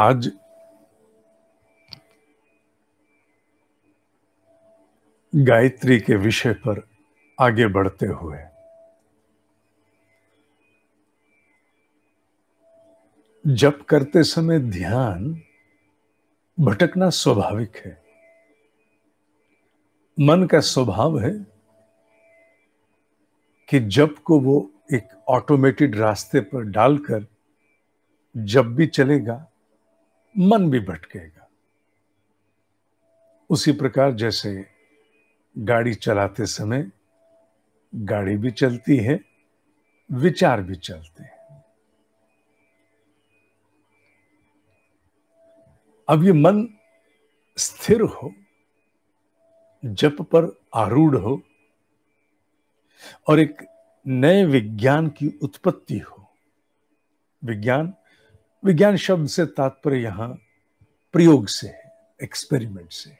आज गायत्री के विषय पर आगे बढ़ते हुए जप करते समय ध्यान भटकना स्वाभाविक है मन का स्वभाव है कि जप को वो एक ऑटोमेटेड रास्ते पर डालकर जब भी चलेगा मन भी भटकेगा उसी प्रकार जैसे गाड़ी चलाते समय गाड़ी भी चलती है विचार भी चलते हैं अब ये मन स्थिर हो जप पर आरूढ़ हो और एक नए विज्ञान की उत्पत्ति हो विज्ञान विज्ञान शब्द से तात्पर्य यहां प्रयोग से है एक्सपेरिमेंट से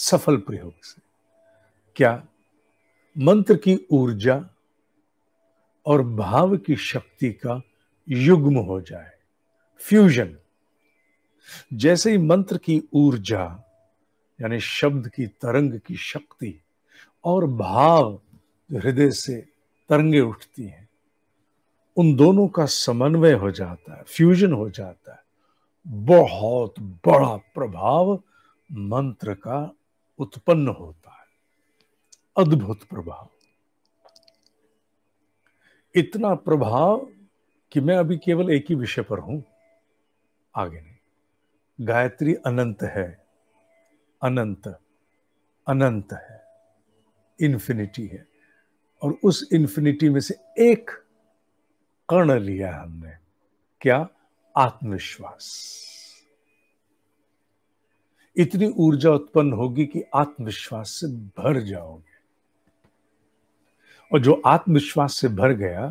सफल प्रयोग से क्या मंत्र की ऊर्जा और भाव की शक्ति का युग्म हो जाए फ्यूजन जैसे ही मंत्र की ऊर्जा यानी शब्द की तरंग की शक्ति और भाव हृदय से तरंगे उठती हैं उन दोनों का समन्वय हो जाता है फ्यूजन हो जाता है बहुत बड़ा प्रभाव मंत्र का उत्पन्न होता है अद्भुत प्रभाव इतना प्रभाव कि मैं अभी केवल एक ही विषय पर हूं आगे नहीं गायत्री अनंत है अनंत अनंत है इन्फिनिटी है और उस इन्फिनिटी में से एक कर्ण लिया हमने क्या आत्मविश्वास इतनी ऊर्जा उत्पन्न होगी कि आत्मविश्वास से भर जाओगे और जो आत्मविश्वास से भर गया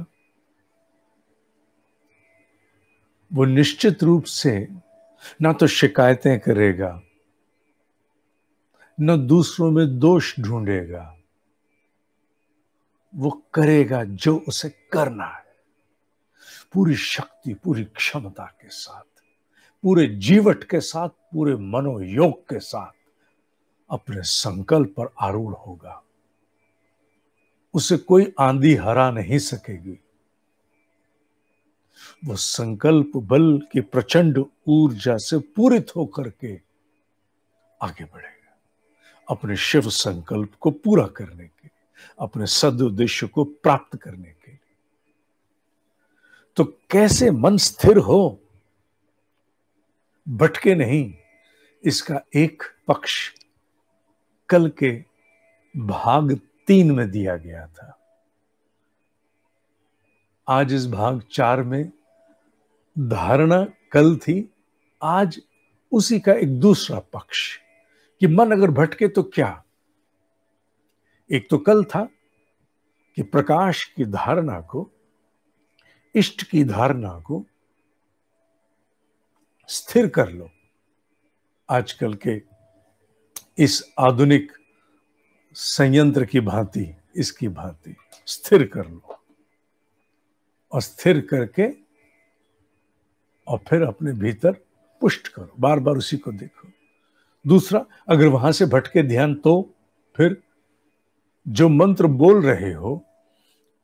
वो निश्चित रूप से ना तो शिकायतें करेगा न दूसरों में दोष ढूंढेगा वो करेगा जो उसे करना है पूरी शक्ति पूरी क्षमता के साथ पूरे जीवट के साथ पूरे मनोयोग के साथ अपने संकल्प पर आरूढ़ होगा उसे कोई आंधी हरा नहीं सकेगी वो संकल्प बल की प्रचंड ऊर्जा से पूरित होकर के आगे बढ़ेगा अपने शिव संकल्प को पूरा करने के अपने सदुद्देश्य को प्राप्त करने के तो कैसे मन स्थिर हो भटके नहीं इसका एक पक्ष कल के भाग तीन में दिया गया था आज इस भाग चार में धारणा कल थी आज उसी का एक दूसरा पक्ष कि मन अगर भटके तो क्या एक तो कल था कि प्रकाश की धारणा को इष्ट की धारणा को स्थिर कर लो आजकल के इस आधुनिक संयंत्र की भांति इसकी भांति स्थिर कर लो और स्थिर करके और फिर अपने भीतर पुष्ट करो बार बार उसी को देखो दूसरा अगर वहां से भटके ध्यान तो फिर जो मंत्र बोल रहे हो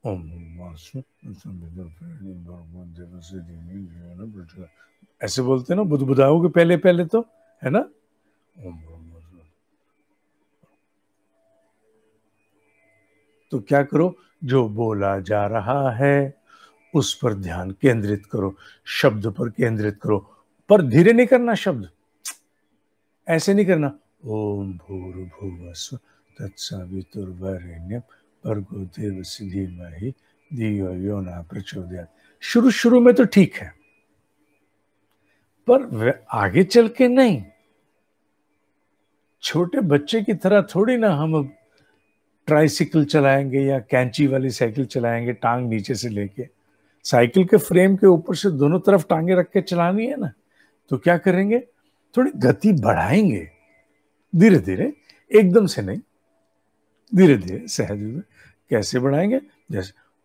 ओम ऐसे बोलते ना बुद्ध बुधाओ के पहले पहले तो है ना तो क्या करो जो बोला जा रहा है उस पर ध्यान केंद्रित करो शब्द पर केंद्रित करो पर धीरे नहीं करना शब्द ऐसे नहीं करना ओम भूर भूवस्व तत्सवितुर्वरेण्यम भर्गो देव सिद्धि प्रचोदया शुरू शुरू में तो ठीक है पर आगे चल के नहीं छोटे बच्चे की तरह थोड़ी ना हम अब ट्राइसिकल चलाएंगे या कैंची वाली साइकिल चलाएंगे टांग नीचे से लेके साइकिल के फ्रेम के ऊपर से दोनों तरफ टांगे रख के चलानी है ना तो क्या करेंगे थोड़ी गति बढ़ाएंगे धीरे धीरे एकदम से नहीं धीरे धीरे सहज कैसे बढ़ाएंगे जैसे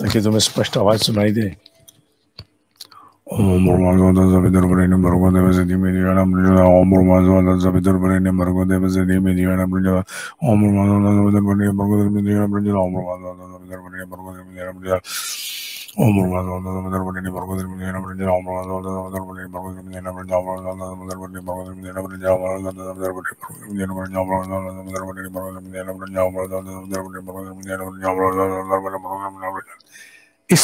ताकि तुम्हें स्पष्ट आवाज सुनाई दे ओम देव मेरी ओम देव मेरी ओम देव मेरी ओम देव मेरी इस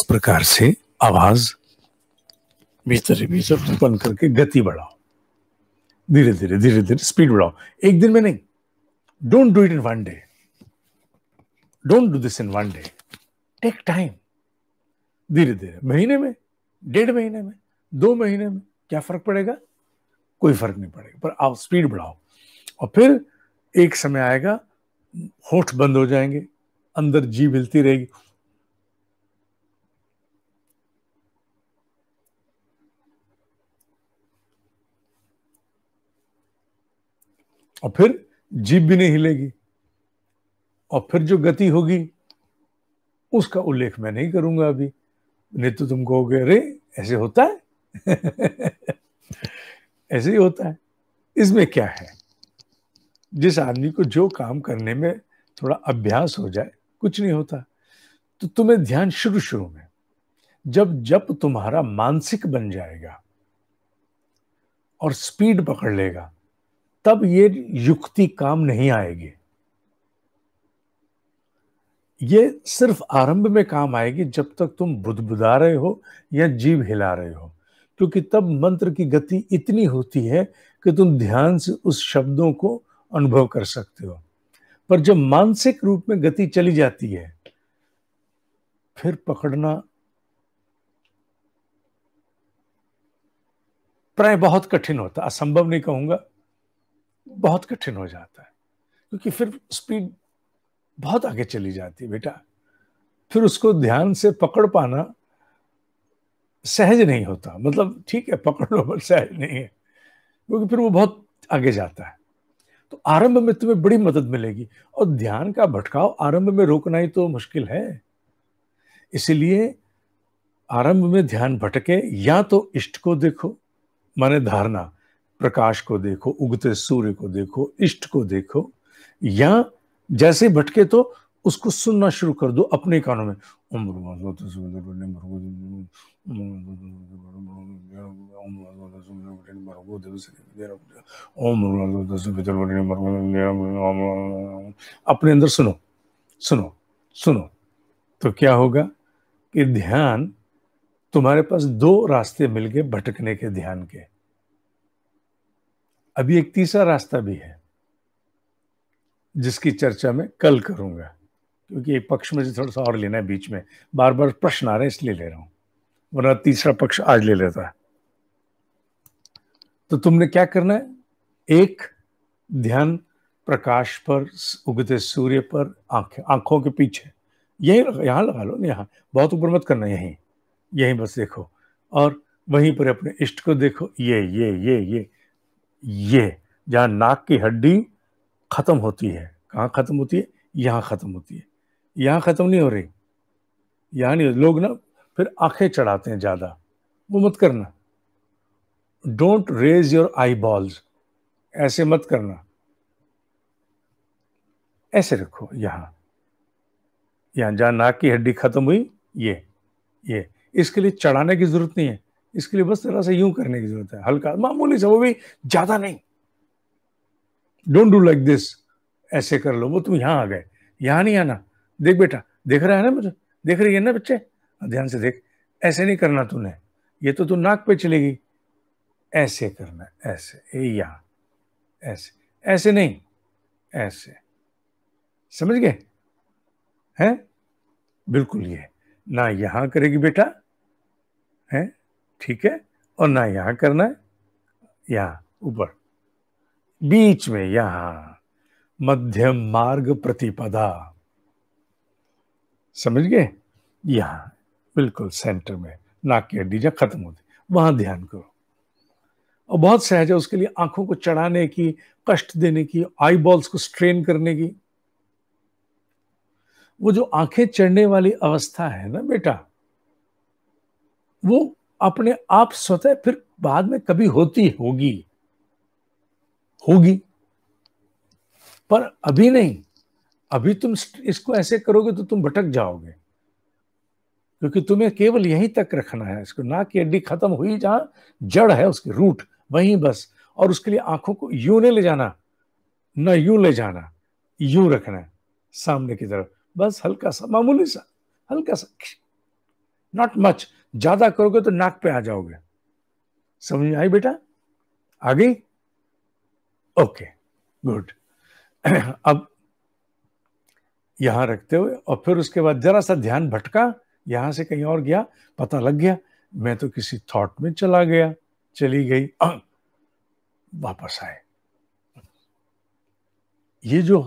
प्रकार से आवाज भीतर भीतर उत्पन्न करके गति बढ़ाओ धीरे धीरे धीरे धीरे स्पीड बढ़ाओ एक दिन में नहीं don't do it in one day don't do this in one day take time धीरे धीरे महीने में डेढ़ महीने में दो महीने में क्या फर्क पड़ेगा कोई फर्क नहीं पड़ेगा पर आप स्पीड बढ़ाओ और फिर एक समय आएगा होठ बंद हो जाएंगे अंदर जी हिलती रहेगी और फिर जीभ भी नहीं हिलेगी और फिर जो गति होगी उसका उल्लेख मैं नहीं करूंगा अभी नहीं तो तुम कहोगे अरे ऐसे होता है ऐसे ही होता है इसमें क्या है जिस आदमी को जो काम करने में थोड़ा अभ्यास हो जाए कुछ नहीं होता तो तुम्हें ध्यान शुरू शुरू में जब जब तुम्हारा मानसिक बन जाएगा और स्पीड पकड़ लेगा तब ये युक्ति काम नहीं आएगी ये सिर्फ आरंभ में काम आएगी जब तक तुम बुदबुदा रहे हो या जीव हिला रहे हो क्योंकि तब मंत्र की गति इतनी होती है कि तुम ध्यान से उस शब्दों को अनुभव कर सकते हो पर जब मानसिक रूप में गति चली जाती है फिर पकड़ना प्राय बहुत कठिन होता असंभव नहीं कहूंगा बहुत कठिन हो जाता है क्योंकि फिर स्पीड बहुत आगे चली जाती है बेटा फिर उसको ध्यान से पकड़ पाना सहज नहीं होता मतलब ठीक है पकड़ लो पर सहज नहीं है क्योंकि फिर वो बहुत आगे जाता है तो आरंभ में तुम्हें बड़ी मदद मिलेगी और ध्यान का भटकाव आरंभ में रोकना ही तो मुश्किल है इसलिए आरंभ में ध्यान भटके या तो इष्ट को देखो माने धारणा प्रकाश को देखो उगते सूर्य को देखो इष्ट को देखो या जैसे भटके तो उसको सुनना शुरू कर दो अपने कानों में अपने अंदर सुनो सुनो सुनो तो क्या होगा कि ध्यान तुम्हारे पास दो रास्ते मिल गए भटकने के ध्यान के अभी एक तीसरा रास्ता भी है जिसकी चर्चा मैं कल करूंगा क्योंकि एक पक्ष मुझे थोड़ा सा और लेना है बीच में बार बार प्रश्न आ रहे हैं इसलिए ले रहा हूं वरना तीसरा पक्ष आज ले लेता है तो तुमने क्या करना है एक ध्यान प्रकाश पर उगते सूर्य पर आंखें आंखों के पीछे यही यहां लगा लो ना बहुत ऊपर मत करना यहीं यहीं बस देखो और वहीं पर अपने इष्ट को देखो ये ये ये ये ये जहां नाक की हड्डी ख़त्म होती है कहाँ ख़त्म होती है यहाँ ख़त्म होती है यहाँ ख़त्म नहीं हो रही यहाँ नहीं लोग ना फिर आंखें चढ़ाते हैं ज़्यादा वो मत करना don't raise your eyeballs ऐसे मत करना ऐसे रखो यहाँ यहाँ जहाँ नाक की हड्डी ख़त्म हुई ये ये इसके लिए चढ़ाने की ज़रूरत नहीं है इसके लिए बस तरह से यूं करने की ज़रूरत है हल्का मामूली सा वो भी ज़्यादा नहीं डोंट डू लाइक दिस ऐसे कर लो वो तुम यहाँ आ गए यहाँ नहीं आना देख बेटा देख रहा है ना मुझे देख रही है ना बच्चे ध्यान से देख ऐसे नहीं करना तूने ये तो तू नाक पे चलेगी ऐसे करना ऐसे या ऐसे ऐसे नहीं ऐसे समझ गए हैं बिल्कुल ये ना यहाँ करेगी बेटा है ठीक है और ना यहाँ करना है यहाँ ऊपर बीच में यहां मध्यम मार्ग प्रतिपदा समझ गए यहां बिल्कुल सेंटर में नाक की हड्डी जहां खत्म होती वहां ध्यान करो और बहुत सहज है उसके लिए आंखों को चढ़ाने की कष्ट देने की आई बॉल्स को स्ट्रेन करने की वो जो आंखें चढ़ने वाली अवस्था है ना बेटा वो अपने आप स्वतः फिर बाद में कभी होती होगी होगी पर अभी नहीं अभी तुम इसको ऐसे करोगे तो तुम भटक जाओगे क्योंकि तुम्हें केवल यहीं तक रखना है इसको ना की हड्डी खत्म हुई जहां जड़ है उसकी रूट वहीं बस और उसके लिए आंखों को यूं नहीं ले जाना न यू ले जाना यू रखना है सामने की तरफ बस हल्का सा मामूली सा हल्का सा नॉट मच ज्यादा करोगे तो नाक पे आ जाओगे समझ में आई बेटा आ गई ओके गुड अब यहां रखते हुए और फिर उसके बाद जरा सा ध्यान भटका यहां से कहीं और गया पता लग गया मैं तो किसी थॉट में चला गया चली गई वापस आए ये जो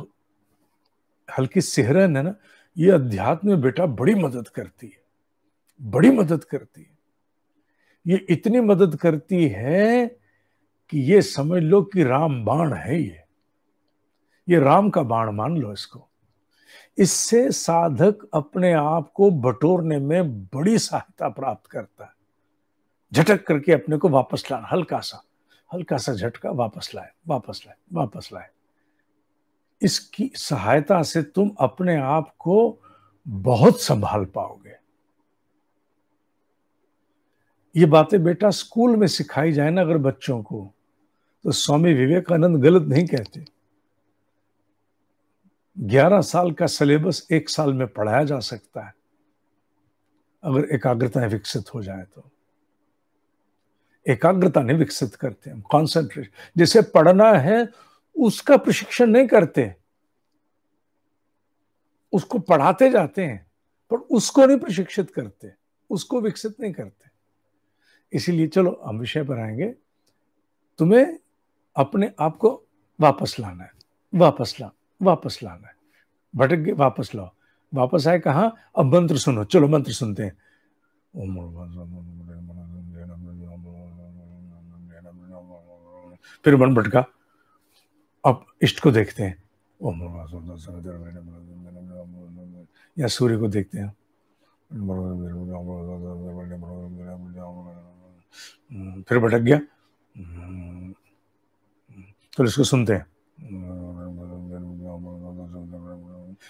हल्की सिहरन है ना ये अध्यात्म में बेटा बड़ी मदद करती है बड़ी मदद करती है ये इतनी मदद करती है कि ये समझ लो कि राम बाण है ये ये राम का बाण मान लो इसको इससे साधक अपने आप को बटोरने में बड़ी सहायता प्राप्त करता है झटक करके अपने को वापस लाना हल्का सा हल्का सा झटका वापस लाए वापस लाए वापस लाए इसकी सहायता से तुम अपने आप को बहुत संभाल पाओगे ये बातें बेटा स्कूल में सिखाई जाए ना अगर बच्चों को तो स्वामी विवेकानंद गलत नहीं कहते ग्यारह साल का सिलेबस एक साल में पढ़ाया जा सकता है अगर एकाग्रताएं विकसित हो जाए तो एकाग्रता नहीं विकसित करते हम कॉन्सेंट्रेशन जिसे पढ़ना है उसका प्रशिक्षण नहीं करते उसको पढ़ाते जाते हैं पर उसको नहीं प्रशिक्षित करते उसको विकसित नहीं करते इसीलिए चलो हम विषय पर आएंगे तुम्हें अपने आप को वापस लाना है वापस ला वापस लाना है भटक गए वापस लाओ वापस आए कहा अब मंत्र सुनो चलो मंत्र सुनते हैं फिर मन भटका अब इष्ट को देखते हैं या सूर्य को देखते हैं फिर भटक गया चलो इसको सुनते हैं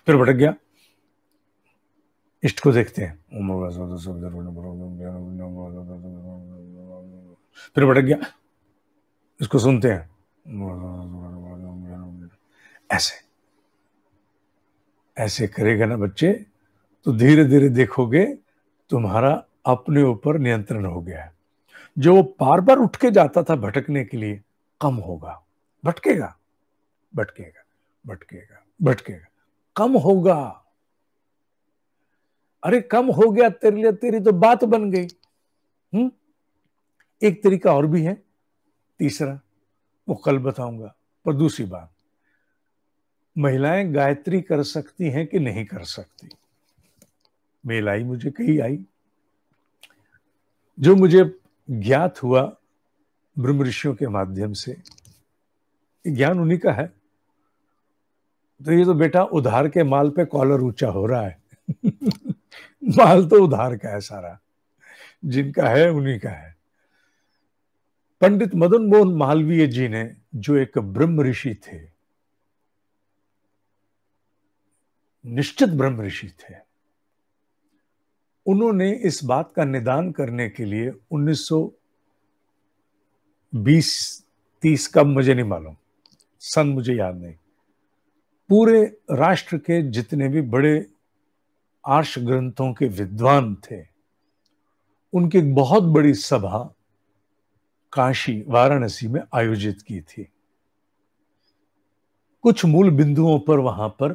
फिर भटक गया इष्ट को देखते हैं फिर भटक गया इसको सुनते हैं ऐसे ऐसे करेगा ना बच्चे तो धीरे धीरे देखोगे तुम्हारा अपने ऊपर नियंत्रण हो गया है जो बार बार उठ के जाता था भटकने के लिए कम होगा भटकेगा भटकेगा भटकेगा भटकेगा कम होगा अरे कम हो गया तेरे लिए तेरी तो बात बन गई हम्म एक तरीका और भी है तीसरा वो कल बताऊंगा पर दूसरी बात महिलाएं गायत्री कर सकती हैं कि नहीं कर सकती मेल आई मुझे कही आई जो मुझे ज्ञात हुआ ब्रह्म ऋषियों के माध्यम से ज्ञान उन्हीं का है तो ये तो बेटा उधार के माल पे कॉलर ऊंचा हो रहा है माल तो उधार का है सारा जिनका है उन्हीं का है पंडित मदन मोहन मालवीय जी ने जो एक ब्रह्म ऋषि थे निश्चित ब्रह्म ऋषि थे उन्होंने इस बात का निदान करने के लिए 1920 30 का मुझे नहीं मालूम सन मुझे याद नहीं पूरे राष्ट्र के जितने भी बड़े आर्ष ग्रंथों के विद्वान थे उनकी एक बहुत बड़ी सभा काशी वाराणसी में आयोजित की थी कुछ मूल बिंदुओं पर वहां पर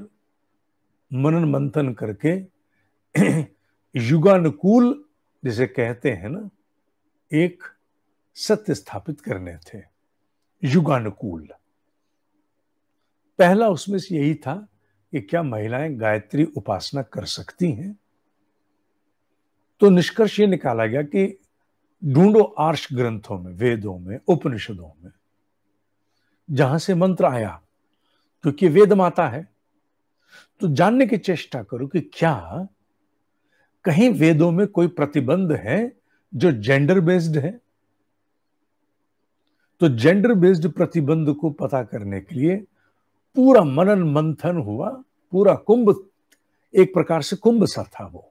मनन मंथन करके युगानुकूल जिसे कहते हैं ना एक सत्य स्थापित करने थे युगानुकूल पहला उसमें से यही था कि क्या महिलाएं गायत्री उपासना कर सकती हैं तो निष्कर्ष ये निकाला गया कि ढूंढो आर्ष ग्रंथों में वेदों में उपनिषदों में जहां से मंत्र आया क्योंकि वेद माता है तो जानने की चेष्टा करो कि क्या कहीं वेदों में कोई प्रतिबंध है जो जेंडर बेस्ड है तो जेंडर बेस्ड प्रतिबंध को पता करने के लिए पूरा मनन मंथन हुआ पूरा कुंभ एक प्रकार से कुंभ सा था वो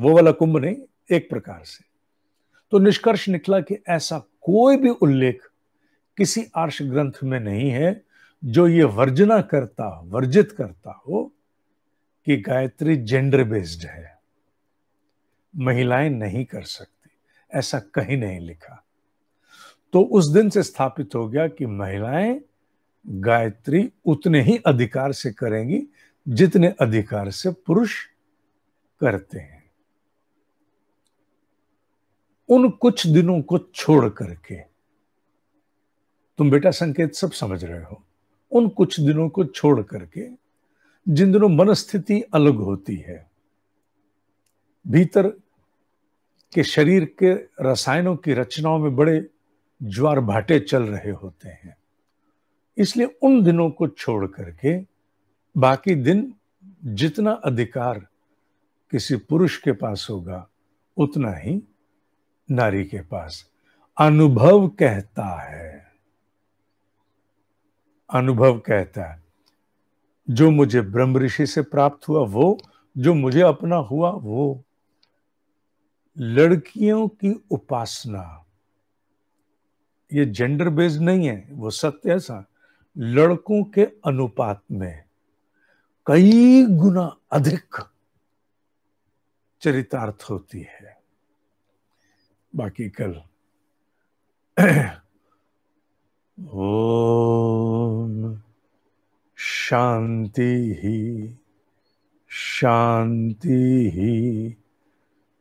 वो वाला कुंभ नहीं एक प्रकार से तो निष्कर्ष निकला कि ऐसा कोई भी उल्लेख किसी आर्ष ग्रंथ में नहीं है जो ये वर्जना करता वर्जित करता हो कि गायत्री जेंडर बेस्ड है महिलाएं नहीं कर सकती ऐसा कहीं नहीं लिखा तो उस दिन से स्थापित हो गया कि महिलाएं गायत्री उतने ही अधिकार से करेंगी जितने अधिकार से पुरुष करते हैं उन कुछ दिनों को छोड़ करके तुम बेटा संकेत सब समझ रहे हो उन कुछ दिनों को छोड़ करके जिन दिनों मनस्थिति अलग होती है भीतर के शरीर के रसायनों की रचनाओं में बड़े ज्वार भाटे चल रहे होते हैं इसलिए उन दिनों को छोड़ करके बाकी दिन जितना अधिकार किसी पुरुष के पास होगा उतना ही नारी के पास अनुभव कहता है अनुभव कहता है जो मुझे ब्रह्म ऋषि से प्राप्त हुआ वो जो मुझे अपना हुआ वो लड़कियों की उपासना ये जेंडर बेस्ड नहीं है वो सत्य ऐसा लड़कों के अनुपात में कई गुना अधिक चरितार्थ होती है बाकी कल ओम शांति ही शांति ही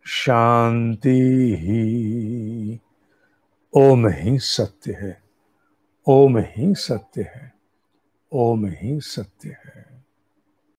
शांति ही ओम ही सत्य है ओम ही सत्य है ओम ही सत्य है